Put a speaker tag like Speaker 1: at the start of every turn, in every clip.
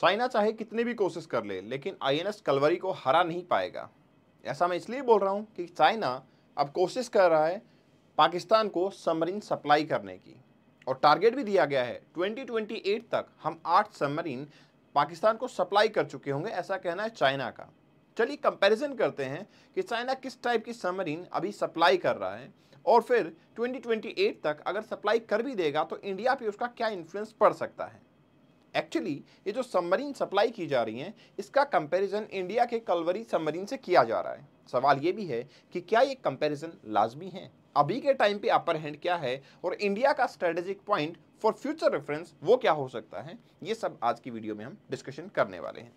Speaker 1: China चाहे कितनी भी कोशिश कर ले, लेकिन आईएनएस कलवरी को हरा नहीं पाएगा ऐसा मैं इसलिए बोल रहा हूँ कि चाइना अब कोशिश कर रहा है पाकिस्तान को सबमरीन सप्लाई करने की और टारगेट भी दिया गया है 2028 तक हम आठ सबमरीन पाकिस्तान को सप्लाई कर चुके होंगे ऐसा कहना है चाइना का चलिए कंपैरिजन करते हैं कि चाइना किस टाइप की सबमरीन अभी सप्लाई कर रहा है और फिर 2028 तक अगर सप्लाई कर भी देगा तो इंडिया पे उसका क्या इन्फ्लुएंस पड़ सकता है एक्चुअली ये जो सबमरीन सप्लाई की जा रही हैं इसका कंपैरिजन इंडिया के कलवरी सबमरीन से किया जा रहा है सवाल ये भी है कि क्या ये कंपैरिजन लाजमी है अभी के टाइम पे अपर हैंड क्या है और इंडिया का strategic point for future reference वो क्या हो सकता है ये सब आज की वीडियो में हम डिस्कशन करने वाले हैं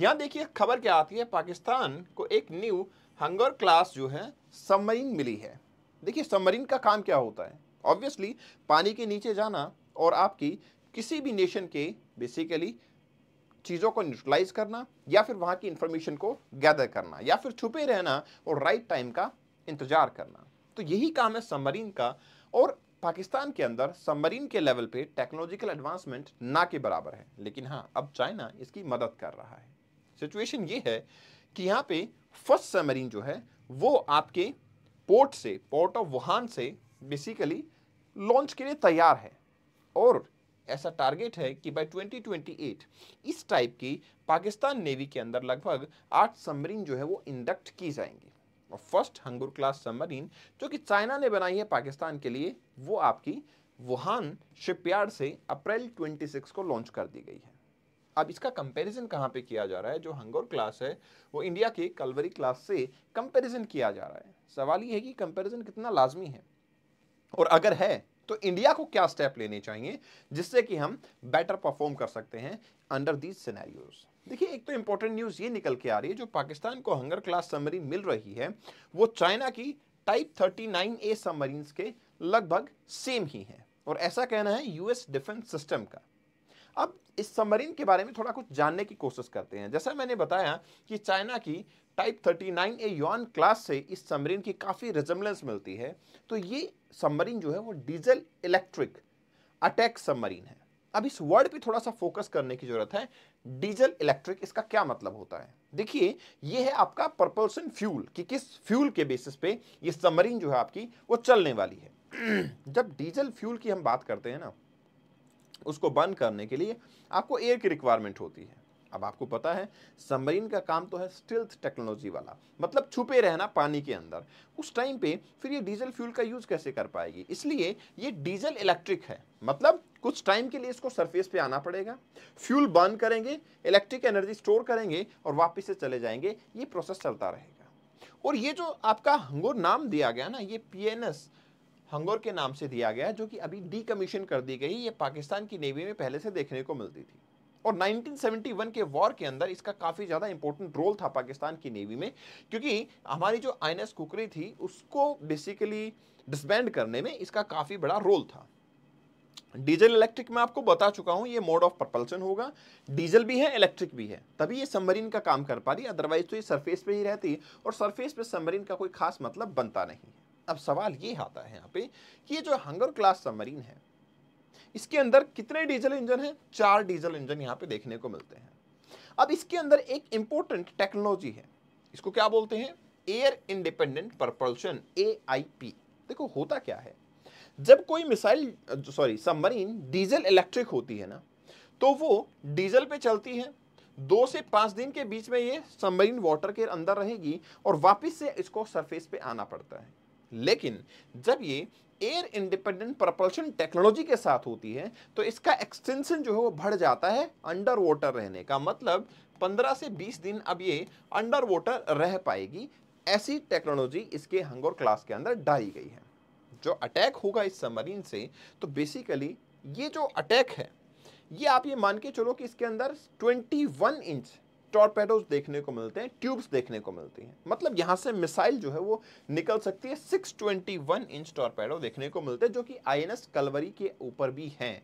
Speaker 1: यहाँ देखिए खबर क्या आती है पाकिस्तान को एक न्यू हंगर क्लास जो है सबमरीन मिली है देखिए सबमरीन का काम क्या होता है ऑब्वियसली पानी के नीचे जाना और आपकी किसी भी नेशन के बेसिकली चीज़ों को न्यूट्रलाइज करना या फिर वहाँ की इंफॉर्मेशन को गैदर करना या फिर छुपे रहना और राइट टाइम का इंतजार करना तो यही काम है सबमरीन का और पाकिस्तान के अंदर सबमरीन के लेवल पे टेक्नोलॉजिकल एडवांसमेंट ना के बराबर है लेकिन हाँ अब चाइना इसकी मदद कर रहा है सिचुएशन ये है कि यहाँ पे फर्स्ट सबमरीन जो है वो आपके पोर्ट से पोर्ट ऑफ वुहान से बेसिकली लॉन्च के लिए तैयार है और ऐसा टारगेट है कि बाय 2028 इस टाइप की पाकिस्तान नेवी के अंदर लगभग आठ सबमरीन जो है वो इंडक्ट की जाएंगी और फर्स्ट हंगुर क्लास सबमरीन जो कि चाइना ने बनाई है पाकिस्तान के लिए वो आपकी वुहान शिपयार्ड से अप्रैल 26 को लॉन्च कर दी गई है अब इसका कंपैरिजन कहाँ पे किया जा रहा है जो हंगोर क्लास है वो इंडिया के कलवरी क्लास से कंपैरिजन किया जा रहा है सवाल ये है कि कंपैरिजन कितना लाजमी है और अगर है तो इंडिया को क्या स्टेप लेने चाहिए जिससे कि हम बेटर परफॉर्म कर सकते हैं अंडर दीज सिनेरियोज देखिए एक तो इंपॉर्टेंट न्यूज़ ये निकल के आ रही है जो पाकिस्तान को हंगर क्लास समरी मिल रही है वो चाइना की टाइप 39 ए सबमरीन के लगभग सेम ही है और ऐसा कहना है यूएस डिफेंस सिस्टम का अब इस सबमरीन के बारे में थोड़ा कुछ जानने की कोशिश करते हैं जैसा मैंने बताया कि चाइना की टाइप 39 ए यौन क्लास से इस सबमरीन की काफ़ी रिजम्बलेंस मिलती है तो ये सबमरीन जो है वो डीजल इलेक्ट्रिक अटैक सबमरीन है अब इस वर्ड पे थोड़ा सा फोकस करने की ज़रूरत है डीजल इलेक्ट्रिक इसका क्या मतलब होता है देखिए ये है आपका प्रपोल्सन फ्यूल कि किस फ्यूल के बेसिस पे ये सबमरीन जो है आपकी वो चलने वाली है जब डीजल फ्यूल की हम बात करते हैं ना उसको बंद करने के लिए आपको एयर की रिक्वायरमेंट होती है अब आपको पता है सबमरीन का काम तो है स्टिल्थ टेक्नोलॉजी वाला मतलब छुपे रहना पानी के अंदर उस टाइम पे फिर ये डीजल फ्यूल का यूज़ कैसे कर पाएगी इसलिए ये डीजल इलेक्ट्रिक है मतलब कुछ टाइम के लिए इसको सरफेस पे आना पड़ेगा फ्यूल बर्न करेंगे इलेक्ट्रिक एनर्जी स्टोर करेंगे और वापिस से चले जाएंगे ये प्रोसेस चलता रहेगा और ये जो आपका हंगोर नाम दिया गया ना ये पी हंगोर के नाम से दिया गया जो कि अभी कमीशन कर दी गई ये पाकिस्तान की नेवी में पहले से देखने को मिलती थी और 1971 के वॉर के अंदर इसका काफ़ी ज़्यादा इंपॉर्टेंट रोल था पाकिस्तान की नेवी में क्योंकि हमारी जो आई एन कुकरी थी उसको बेसिकली डिसबैंड करने में इसका काफ़ी बड़ा रोल था डीजल इलेक्ट्रिक मैं आपको बता चुका हूँ ये मोड ऑफ प्रपल्सन होगा डीजल भी है इलेक्ट्रिक भी है तभी ये सबमरीन का काम कर पा रही अदरवाइज तो ये सरफेस पे ही रहती और सरफेस पे सबमरीन का कोई खास मतलब बनता नहीं अब सवाल ये आता है यहाँ पे कि ये जो हंगर क्लास सबमरीन है इसके अंदर कितने डीजल इंजन हैं चार डीजल इंजन यहाँ पे देखने को मिलते हैं अब इसके अंदर एक इम्पोर्टेंट टेक्नोलॉजी है इसको क्या बोलते हैं एयर इंडिपेंडेंट परपल्शन ए देखो होता क्या है जब कोई missile sorry submarine diesel electric होती है ना तो वो डीजल पे चलती है दो से पांच दिन के बीच में ये सबमरीन वाटर के अंदर रहेगी और वापस से इसको सरफेस पे आना पड़ता है लेकिन जब ये एयर इंडिपेंडेंट प्रपल्शन टेक्नोलॉजी के साथ होती है तो इसका एक्सटेंशन जो है वो बढ़ जाता है अंडर वाटर रहने का मतलब 15 से 20 दिन अब ये अंडर वाटर रह पाएगी ऐसी टेक्नोलॉजी इसके हंगोर क्लास के अंदर डाली गई है जो अटैक होगा इस सबमरीन से तो बेसिकली ये जो अटैक है ये आप ये मान के चलो कि इसके अंदर 21 इंच टॉर्पेडोज देखने को मिलते हैं ट्यूब्स देखने को मिलती हैं मतलब यहाँ से मिसाइल जो है वो निकल सकती है 621 इंच टॉर्पेडो देखने को मिलते हैं जो कि आईएनएस कलवरी के ऊपर भी हैं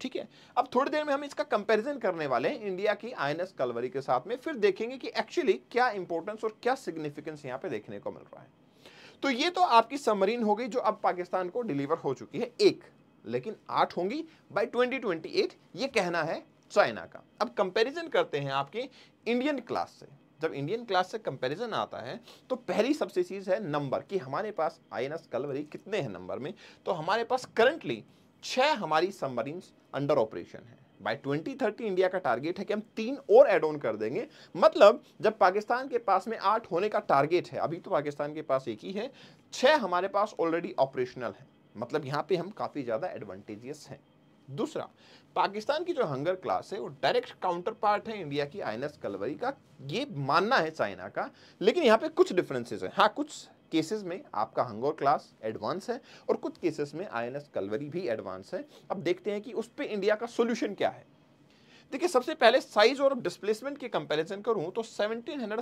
Speaker 1: ठीक है अब थोड़ी देर में हम इसका कंपैरिजन करने वाले हैं इंडिया की आईएनएस कलवरी के साथ में फिर देखेंगे कि एक्चुअली क्या इंपॉर्टेंस और क्या सिग्निफिकेंस यहाँ पे देखने को मिल रहा है तो ये तो आपकी सबमरीन हो गई जो अब पाकिस्तान को डिलीवर हो चुकी है एक लेकिन आठ होंगी बाई 2028 ये कहना है चाइना का अब कंपैरिजन करते हैं आपकी इंडियन क्लास से जब इंडियन क्लास से कंपैरिजन आता है तो पहली सबसे चीज़ है नंबर कि हमारे पास आई एन एस कलवरी कितने हैं नंबर में तो हमारे पास करंटली छः हमारी सबमरीन अंडर ऑपरेशन है बाय 2030 इंडिया का टारगेट है कि हम तीन और एड ऑन कर देंगे मतलब जब पाकिस्तान के पास में आठ होने का टारगेट है अभी तो पाकिस्तान के पास एक ही है छः हमारे पास ऑलरेडी ऑपरेशनल है मतलब यहाँ पे हम काफ़ी ज़्यादा एडवांटेजियस हैं दूसरा पाकिस्तान की जो हंगर क्लास है वो डायरेक्ट काउंटर पार्ट है इंडिया की आई कलवरी का ये मानना है चाइना का लेकिन यहाँ पे कुछ डिफरेंसेस हैं हाँ कुछ केसेस में आपका हंगर क्लास एडवांस है और कुछ केसेस में आईएनएस कलवरी भी एडवांस है अब देखते हैं कि उस पर इंडिया का सोल्यूशन क्या है देखिए सबसे पहले साइज और डिस्प्लेसमेंट के कंपेरिजन करूँ तो seventeen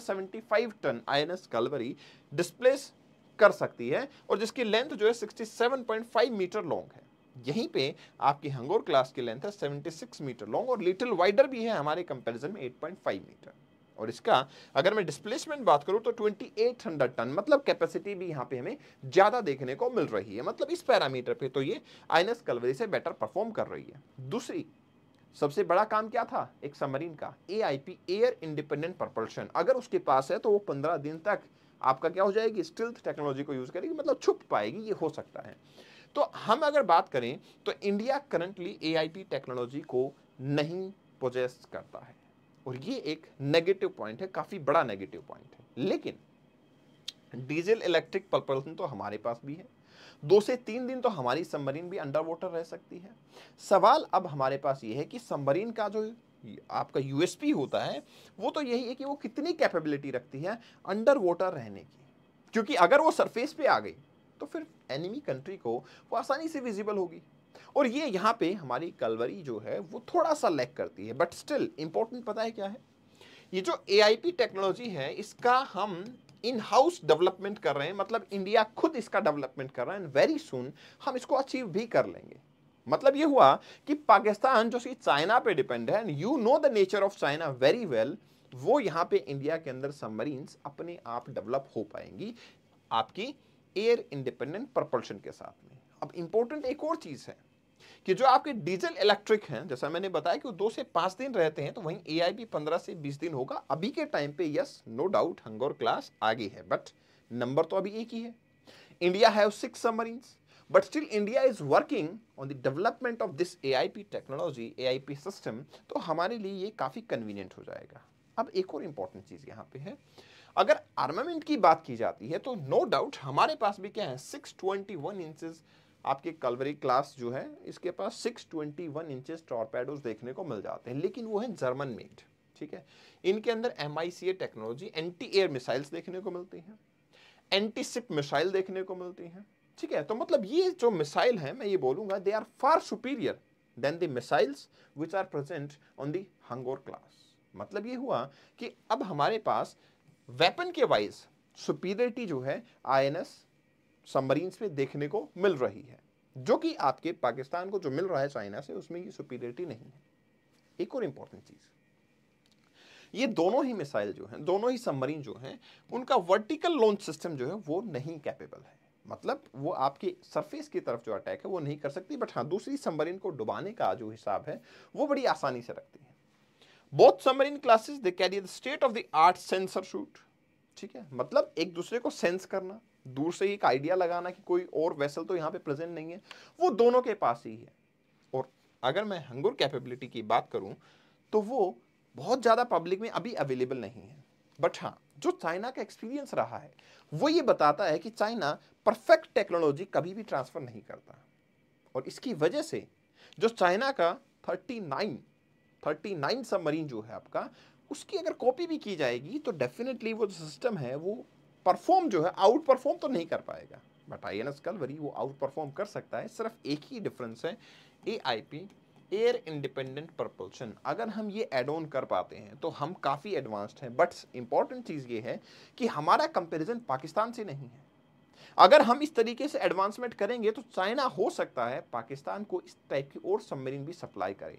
Speaker 1: ton I Kalvari displace कर सकती है और जिसकी लेंथ जो है सिक्सटी मीटर लॉन्ग है यहीं पे आपकी हंगोर क्लास की लेंथ है 76 मीटर लॉन्ग और लिटिल वाइडर भी है हमारे कंपैरिजन में 8.5 मीटर और इसका अगर मैं डिस्प्लेसमेंट बात करूं तो 2800 टन मतलब कैपेसिटी भी यहां पे हमें ज़्यादा देखने को मिल रही है मतलब इस पैरामीटर पे तो ये आइनस कलवरी से बेटर परफॉर्म कर रही है दूसरी सबसे बड़ा काम क्या था एक सबमरीन का ए एयर इंडिपेंडेंट प्रपल्शन अगर उसके पास है तो वो पंद्रह दिन तक आपका क्या हो जाएगी स्टिल्थ टेक्नोलॉजी को यूज़ करेगी मतलब छुप पाएगी ये हो सकता है तो हम अगर बात करें तो इंडिया करंटली ए टेक्नोलॉजी को नहीं प्रोजेस्ट करता है और ये एक नेगेटिव पॉइंट है काफ़ी बड़ा नेगेटिव पॉइंट है लेकिन डीजल इलेक्ट्रिक प्रपल्सन तो हमारे पास भी है दो से तीन दिन तो हमारी सबमरीन भी अंडर वाटर रह सकती है सवाल अब हमारे पास ये है कि सबमरीन का जो आपका यूएसपी होता है वो तो यही है कि वो कितनी कैपेबिलिटी रखती है अंडर वाटर रहने की क्योंकि अगर वो सरफेस पे आ गई तो फिर एनिमी कंट्री को वो आसानी से विजिबल होगी और ये यहाँ पे हमारी कलवरी जो है वो थोड़ा सा लैक करती है बट स्टिल इम्पोर्टेंट पता है क्या है ये जो ए टेक्नोलॉजी है इसका हम इन हाउस डेवलपमेंट कर रहे हैं मतलब इंडिया खुद इसका डेवलपमेंट कर रहा है एंड वेरी सुन हम इसको अचीव भी कर लेंगे मतलब ये हुआ कि पाकिस्तान जो कि चाइना पे डिपेंड है and you know the nature of China very well वो यहाँ पे इंडिया के अंदर सबमरीन्स अपने आप डेवलप हो पाएंगी आपकी एयर इंडिपेंडेंट प्रपल्शन के साथ में अब इंपॉर्टेंट एक और चीज़ है कि जो आपके डीजल इलेक्ट्रिक हैं जैसा मैंने बताया कि वो दो से पांच दिन रहते हैं तो वहीं ए आई भी पंद्रह से बीस दिन होगा अभी के टाइम पे yes no doubt Hangor class आगे है बट नंबर तो अभी एक ही है India have six submarine but still India is working on the development of this A I P technology A I P system तो हमारे लिए ये काफ़ी कन्वीनियंट हो जाएगा अब एक और इंपॉर्टेंट चीज़ यहाँ पे है अगर आर्मामेंट की बात की जाती है तो नो no डाउट हमारे पास भी क्या है 621 ट्वेंटी इंचेस आपके कलवरी क्लास जो है इसके पास 621 ट्वेंटी इंचेस टॉरपेडोज देखने को मिल जाते हैं लेकिन वो है जर्मन मेड ठीक है इनके अंदर M technology anti air missiles देखने को मिलती हैं एंटीसिप मिसाइल देखने को मिलती हैं ठीक है तो मतलब ये जो मिसाइल है मैं ये बोलूँगा they are far superior than the missiles which are present on दंगोर क्लास मतलब ये हुआ कि अब हमारे पास वेपन के वाइज सुपीरियरिटी जो है आईएनएस सबमरीन्स में देखने को मिल रही है जो कि आपके पाकिस्तान को जो मिल रहा है चाइना से उसमें ये सुपीरियरिटी नहीं है एक और इंपॉर्टेंट चीज़ ये दोनों ही मिसाइल जो हैं दोनों ही सबमरीन जो हैं उनका वर्टिकल लॉन्च सिस्टम जो है वो नहीं कैपेबल है मतलब वो आपकी सरफेस की तरफ जो अटैक है वो नहीं कर सकती बट हाँ दूसरी सबमरीन को डुबाने का जो हिसाब है वो बड़ी आसानी से रखती है both submarine classes they carry the state of the art sensor suite ठीक है मतलब एक दूसरे को सेंस करना दूर से एक आइडिया लगाना कि कोई और वेसल तो यहाँ पे प्रेजेंट नहीं है वो दोनों के पास ही है और अगर मैं हंगुर कैपेबिलिटी की बात करूँ तो वो बहुत ज़्यादा पब्लिक में अभी अवेलेबल नहीं है बट हाँ जो चाइना का एक्सपीरियंस रहा है वो ये बताता है कि चाइना परफेक्ट टेक्नोलॉजी कभी भी ट्रांसफ़र नहीं करता और इसकी वजह से जो चाइना का thirty nine thirty nine submarine जो है आपका उसकी अगर कॉपी भी की जाएगी तो डेफिनेटली वो जो सिस्टम है वो परफॉर्म जो है आउट परफॉर्म तो नहीं कर पाएगा but I N S Kalvari वो आउट परफॉर्म कर सकता है सिर्फ एक ही डिफरेंस है A I P air independent propulsion अगर हम ये एड ऑन कर पाते हैं तो हम काफ़ी एडवांस्ड हैं बट इंपॉर्टेंट चीज़ ये है कि हमारा कंपेरिजन पाकिस्तान से नहीं है अगर हम इस तरीके से एडवांसमेंट करेंगे तो चाइना हो सकता है पाकिस्तान को इस टाइप की और सबमरीन भी सप्लाई करे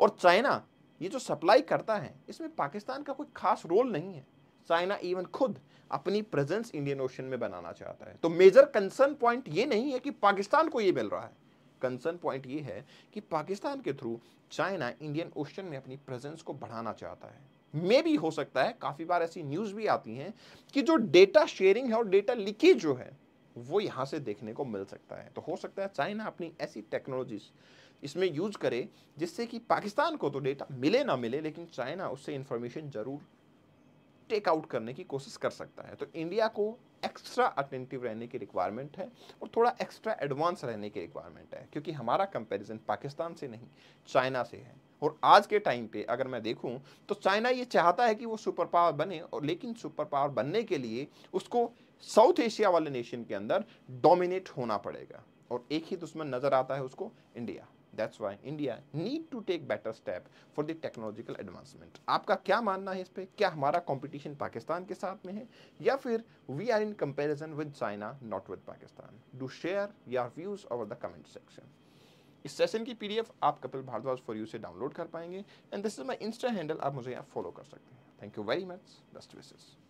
Speaker 1: और चाइना ये जो सप्लाई करता है इसमें पाकिस्तान का कोई खास रोल नहीं है चाइना इवन खुद अपनी प्रेजेंस इंडियन ओशन में बनाना चाहता है तो मेजर कंसर्न पॉइंट ये नहीं है कि पाकिस्तान को ये मिल रहा है कंसर्न पॉइंट ये है कि पाकिस्तान के थ्रू चाइना इंडियन ओशन में अपनी प्रेजेंस को बढ़ाना चाहता है मे भी हो सकता है काफ़ी बार ऐसी न्यूज़ भी आती हैं कि जो डेटा शेयरिंग है और डेटा लीकेज जो है वो यहाँ से देखने को मिल सकता है तो हो सकता है चाइना अपनी ऐसी टेक्नोलॉजीज़ इसमें यूज करे जिससे कि पाकिस्तान को तो डेटा मिले ना मिले लेकिन चाइना उससे इंफॉर्मेशन जरूर टेक आउट करने की कोशिश कर सकता है तो इंडिया को एक्स्ट्रा अटेंटिव रहने की रिक्वायरमेंट है और थोड़ा एक्स्ट्रा एडवांस रहने की रिक्वायरमेंट है क्योंकि हमारा कंपैरिजन पाकिस्तान से नहीं चाइना से है और आज के टाइम पे अगर मैं देखूं तो चाइना ये चाहता है कि वो सुपर पावर बने और लेकिन सुपर पावर बनने के लिए उसको साउथ एशिया वाले नेशन के अंदर डोमिनेट होना पड़ेगा और एक ही दुश्मन नज़र आता है उसको India that's why India need to take better step for the technological advancement आपका क्या मानना है इस पर क्या हमारा कॉम्पिटिशन पाकिस्तान के साथ में है या फिर we are in comparison with China not with Pakistan do share your views over the comment section इस सेशन की पीडीएफ आप कपिल भारद्वाज फॉर यू से डाउनलोड कर पाएंगे and this is my insta handle आप मुझे यहाँ फॉलो कर सकते हैं thank you very much best wishes